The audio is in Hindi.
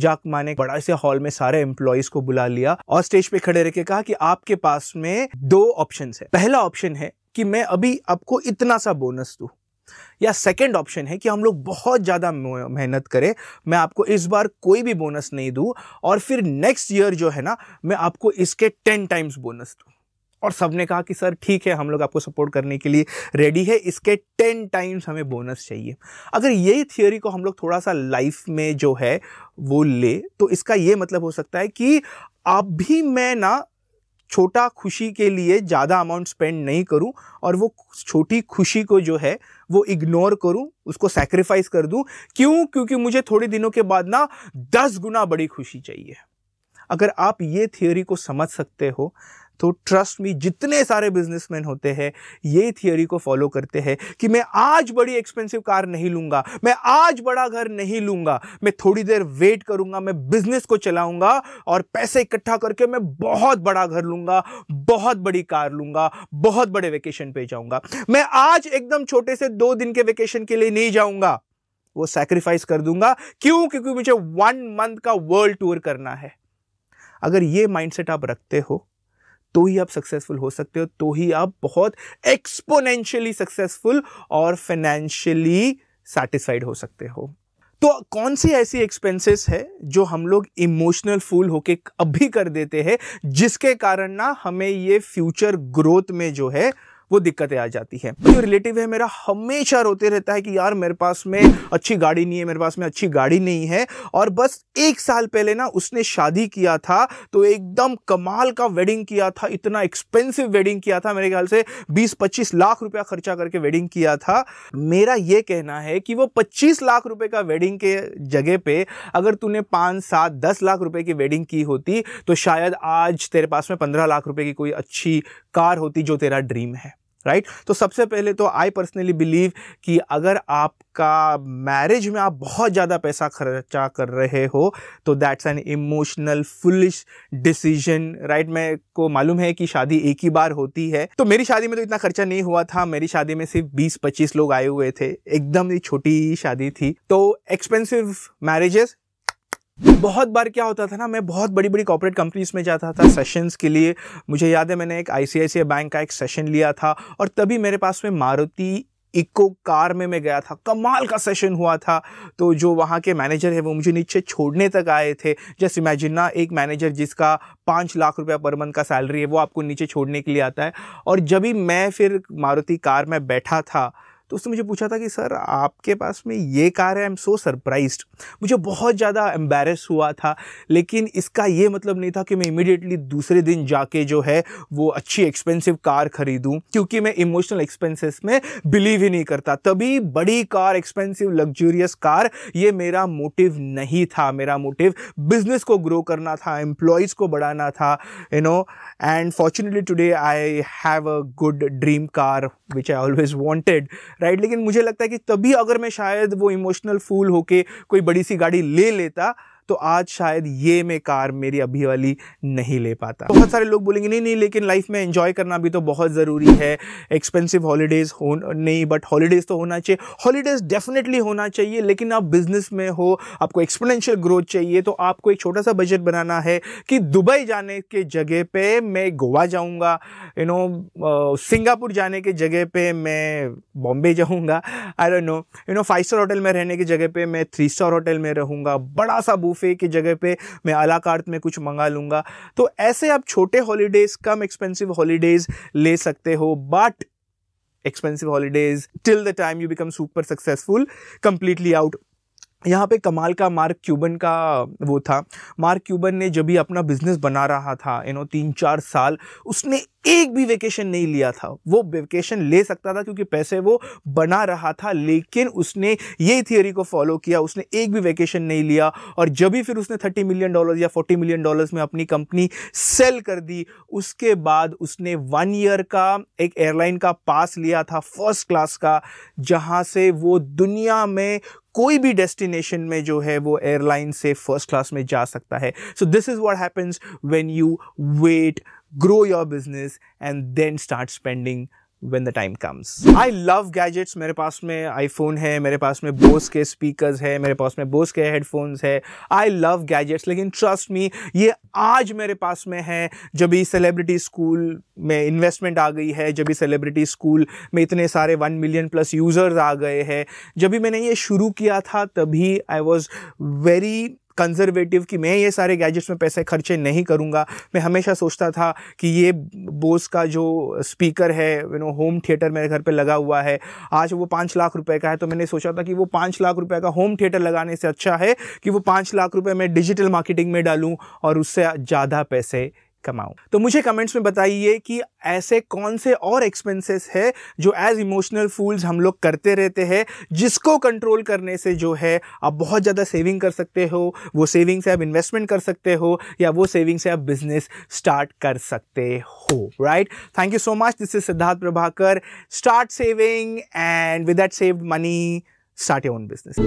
जाक माँ ने बड़ा से हॉल में सारे एम्प्लॉयज को बुला लिया और स्टेज पे खड़े रहकर कहा कि आपके पास में दो ऑप्शन है पहला ऑप्शन है कि मैं अभी आपको इतना सा बोनस दूँ या सेकेंड ऑप्शन है कि हम लोग बहुत ज़्यादा मेहनत करें मैं आपको इस बार कोई भी बोनस नहीं दूँ और फिर नेक्स्ट ईयर जो है ना मैं आपको इसके टेन टाइम्स बोनस दूँ और सब ने कहा कि सर ठीक है हम लोग आपको सपोर्ट करने के लिए रेडी है इसके टेन टाइम्स हमें बोनस चाहिए अगर यही थियोरी को हम लोग थोड़ा सा लाइफ में जो है वो ले तो इसका ये मतलब हो सकता है कि अब भी मैं ना छोटा खुशी के लिए ज़्यादा अमाउंट स्पेंड नहीं करूं और वो छोटी खुशी को जो है वो इग्नोर करूं उसको सेक्रीफाइस कर दूं क्यों क्योंकि मुझे थोड़े दिनों के बाद ना दस गुना बड़ी खुशी चाहिए अगर आप ये थियोरी को समझ सकते हो तो ट्रस्ट मी जितने सारे बिजनेसमैन होते हैं ये थियोरी को फॉलो करते हैं कि मैं आज बड़ी एक्सपेंसिव कार नहीं लूंगा मैं आज बड़ा घर नहीं लूंगा मैं थोड़ी देर वेट करूंगा मैं बिजनेस को चलाऊंगा और पैसे इकट्ठा करके मैं बहुत बड़ा घर लूंगा बहुत बड़ी कार लूंगा बहुत बड़े वेकेशन पे जाऊंगा मैं आज एकदम छोटे से दो दिन के वेकेशन के लिए नहीं जाऊंगा वो सैक्रिफाइस कर दूंगा क्यों क्योंकि मुझे वन मंथ का वर्ल्ड टूर करना है अगर ये माइंडसेट आप रखते हो तो ही आप सक्सेसफुल हो सकते हो तो ही आप बहुत एक्सपोनेंशियली सक्सेसफुल और फाइनेंशियली सेटिस्फाइड हो सकते हो तो कौन सी ऐसी एक्सपेंसेस है जो हम लोग इमोशनल फूल होके अब भी कर देते हैं जिसके कारण ना हमें ये फ्यूचर ग्रोथ में जो है वो दिक्कतें आ जाती है तो जो रिलेटिव है मेरा हमेशा रोते रहता है कि यार मेरे पास में अच्छी गाड़ी नहीं है मेरे पास में अच्छी गाड़ी नहीं है और बस एक साल पहले ना उसने शादी किया था तो एकदम कमाल का वेडिंग किया था इतना एक्सपेंसिव वेडिंग किया था मेरे ख्याल से बीस पच्चीस लाख रुपया खर्चा करके वेडिंग किया था मेरा ये कहना है कि वो पच्चीस लाख रुपए का वेडिंग के जगह पे अगर तूने पाँच सात दस लाख रुपए की वेडिंग की होती तो शायद आज तेरे पास में पंद्रह लाख रुपए की कोई अच्छी कार होती जो तेरा ड्रीम है राइट तो सबसे पहले तो आई पर्सनली बिलीव कि अगर आपका मैरिज में आप बहुत ज़्यादा पैसा खर्चा कर रहे हो तो that's an emotional foolish decision right मैं को मालूम है कि शादी एक ही बार होती है तो मेरी शादी में तो इतना खर्चा नहीं हुआ था मेरी शादी में सिर्फ बीस पच्चीस लोग आए हुए थे एकदम ही छोटी शादी थी तो एक्सपेंसिव मैरिजेस बहुत बार क्या होता था ना मैं बहुत बड़ी बड़ी कॉपरेट कंपनीज में जाता था सेशंस के लिए मुझे याद है मैंने एक आई बैंक का एक सेशन लिया था और तभी मेरे पास में मारुति इको कार में मैं गया था कमाल का सेशन हुआ था तो जो वहाँ के मैनेजर है वो मुझे नीचे छोड़ने तक आए थे जस्ट इमेजिन ना एक मैनेजर जिसका पाँच लाख रुपया पर मंथ का सैलरी है वो आपको नीचे छोड़ने के लिए आता है और जब भी मैं फिर मारुति कार में बैठा था तो उसने मुझे पूछा था कि सर आपके पास में ये कार है आई एम सो सरप्राइज मुझे बहुत ज़्यादा एम्बेरस हुआ था लेकिन इसका ये मतलब नहीं था कि मैं इमिडिएटली दूसरे दिन जाके जो है वो अच्छी एक्सपेंसिव कार खरीदूँ क्योंकि मैं इमोशनल एक्सपेंसेस में बिलीव ही नहीं करता तभी बड़ी कार एक्सपेंसिव लग्जूरियस कार ये मेरा मोटिव नहीं था मेरा मोटिव बिजनेस को ग्रो करना था एम्प्लॉयज़ को बढ़ाना था you know and fortunately today I have a good dream car which I always wanted right लेकिन मुझे लगता है कि तभी अगर मैं शायद वो इमोशनल फूल होके कोई बड़ी सी गाड़ी ले लेता तो आज शायद ये मैं कार मेरी अभी वाली नहीं ले पाता बहुत सारे लोग बोलेंगे नहीं नहीं लेकिन लाइफ में एंजॉय करना भी तो बहुत ज़रूरी है एक्सपेंसिव हॉलीडेज़ हो नहीं बट हॉलीडेज़ तो होना चाहिए हॉलीडेज़ डेफिनेटली होना चाहिए लेकिन आप बिज़नेस में हो आपको एक्सपोनेंशियल ग्रोथ चाहिए तो आपको एक छोटा सा बजट बनाना है कि दुबई जाने के जगह पे मैं गोवा जाऊँगा यू नो सिंगापुर जाने के जगह पे मैं बॉम्बे जाऊँगा I don't know you know five star hotel में रहने की जगह पे मैं थ्री स्टार होटल में रहूँगा बड़ा सा बूफ बुफे की जगह पे मैं अलाकार्त में कुछ मंगा लूँगा तो ऐसे आप छोटे हॉलीडेज कम एक्सपेंसिव हॉलीडेज ले सकते हो but expensive holidays till the time you become super successful completely out यहाँ पे कमाल का मार्क क्यूबन का वो था मार्क क्यूबन ने जब भी अपना बिज़नेस बना रहा था यू नो तीन चार साल उसने एक भी वेकेशन नहीं लिया था वो वेकेशन ले सकता था क्योंकि पैसे वो बना रहा था लेकिन उसने ये थियोरी को फॉलो किया उसने एक भी वेकेशन नहीं लिया और जब भी फिर उसने थर्टी मिलियन डॉलर्स या फोर्टी मिलियन डॉलर्स में अपनी कंपनी सेल कर दी उसके बाद उसने वन ईयर का एक एयरलाइन का पास लिया था फर्स्ट क्लास का जहाँ से वो दुनिया में कोई भी डेस्टिनेशन में जो है वो एयरलाइन से फर्स्ट क्लास में जा सकता है so this is what happens when you wait grow your business and then start spending when the time comes. I love gadgets. मेरे पास में iPhone है मेरे पास में Bose के speakers है मेरे पास में Bose के headphones है I love gadgets. लेकिन trust me ये आज मेरे पास में है जब ही सेलिब्रिटी स्कूल में इन्वेस्टमेंट आ गई है जब ही सेलिब्रिटी स्कूल में इतने सारे वन मिलियन प्लस यूज़र्स आ गए हैं जब भी मैंने ये शुरू किया था तभी आई वॉज़ वेरी कंजर्वेटिव कि मैं ये सारे गैजेट्स में पैसे खर्चे नहीं करूँगा मैं हमेशा सोचता था कि ये बोस का जो स्पीकर है यू नो होम थिएटर मेरे घर पर लगा हुआ है आज वो पाँच लाख रुपये का है तो मैंने सोचा था कि वो पाँच लाख रुपये का होम थिएटर लगाने से अच्छा है कि वो पाँच लाख रुपये मैं डिजिटल मार्केटिंग में डालूँ और उससे ज़्यादा पैसे कमाऊं तो मुझे कमेंट्स में बताइए कि ऐसे कौन से और एक्सपेंसेस हैं जो एज इमोशनल फूल्स हम लोग करते रहते हैं जिसको कंट्रोल करने से जो है आप बहुत ज़्यादा सेविंग कर सकते हो वो सेविंग से आप इन्वेस्टमेंट कर सकते हो या वो सेविंग से आप बिजनेस स्टार्ट कर सकते हो right thank you so much this is Siddharth Prabhakar start saving and with that saved money start own business